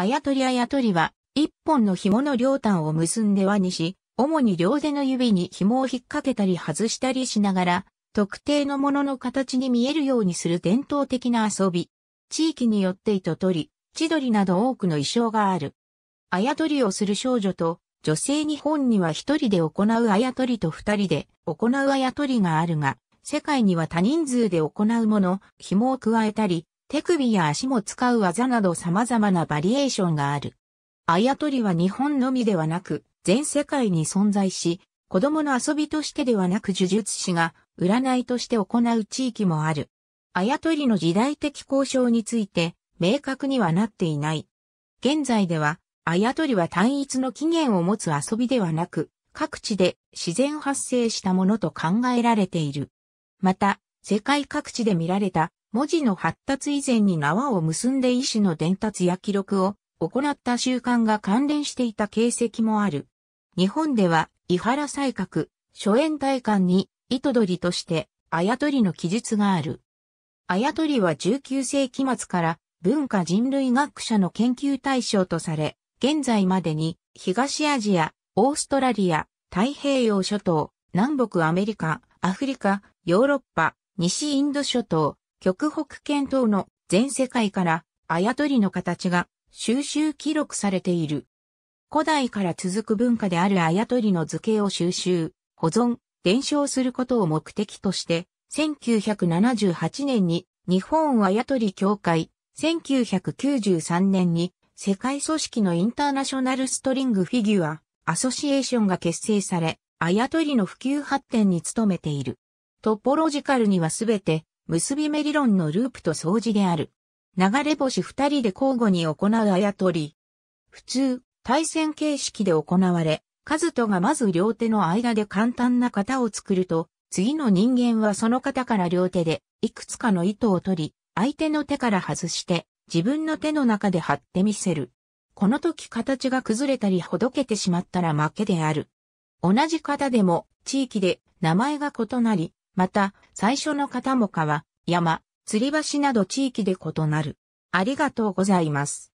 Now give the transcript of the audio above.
あやとりあやとりは、一本の紐の両端を結んで輪にし、主に両手の指に紐を引っ掛けたり外したりしながら、特定のものの形に見えるようにする伝統的な遊び。地域によって糸取り、千鳥など多くの衣装がある。あやとりをする少女と、女性日本には一人で行うあやとりと二人で行うあやとりがあるが、世界には多人数で行うもの、紐を加えたり、手首や足も使う技など様々なバリエーションがある。あやとりは日本のみではなく、全世界に存在し、子供の遊びとしてではなく呪術師が占いとして行う地域もある。あやとりの時代的交渉について明確にはなっていない。現在では、あやとりは単一の起源を持つ遊びではなく、各地で自然発生したものと考えられている。また、世界各地で見られた文字の発達以前に縄を結んで意思の伝達や記録を行った習慣が関連していた形跡もある。日本では、伊原西閣、初演大官に、糸取りとして、あやとりの記述がある。あやとりは19世紀末から文化人類学者の研究対象とされ、現在までに東アジア、オーストラリア、太平洋諸島、南北アメリカ、アフリカ、ヨーロッパ、西インド諸島、極北圏等の全世界からあやとりの形が収集記録されている。古代から続く文化であるあやとりの図形を収集、保存、伝承することを目的として、1978年に日本あやとり協会、1993年に世界組織のインターナショナルストリングフィギュア、アソシエーションが結成され、あやとりの普及発展に努めている。トポロジカルにはすべて結び目理論のループと相似である。流れ星二人で交互に行うあやとり。普通、対戦形式で行われ、カズトがまず両手の間で簡単な型を作ると、次の人間はその型から両手で、いくつかの糸を取り、相手の手から外して、自分の手の中で貼ってみせる。この時形が崩れたりほどけてしまったら負けである。同じ型でも、地域で名前が異なり、また、最初の方も川、山、吊り橋など地域で異なる。ありがとうございます。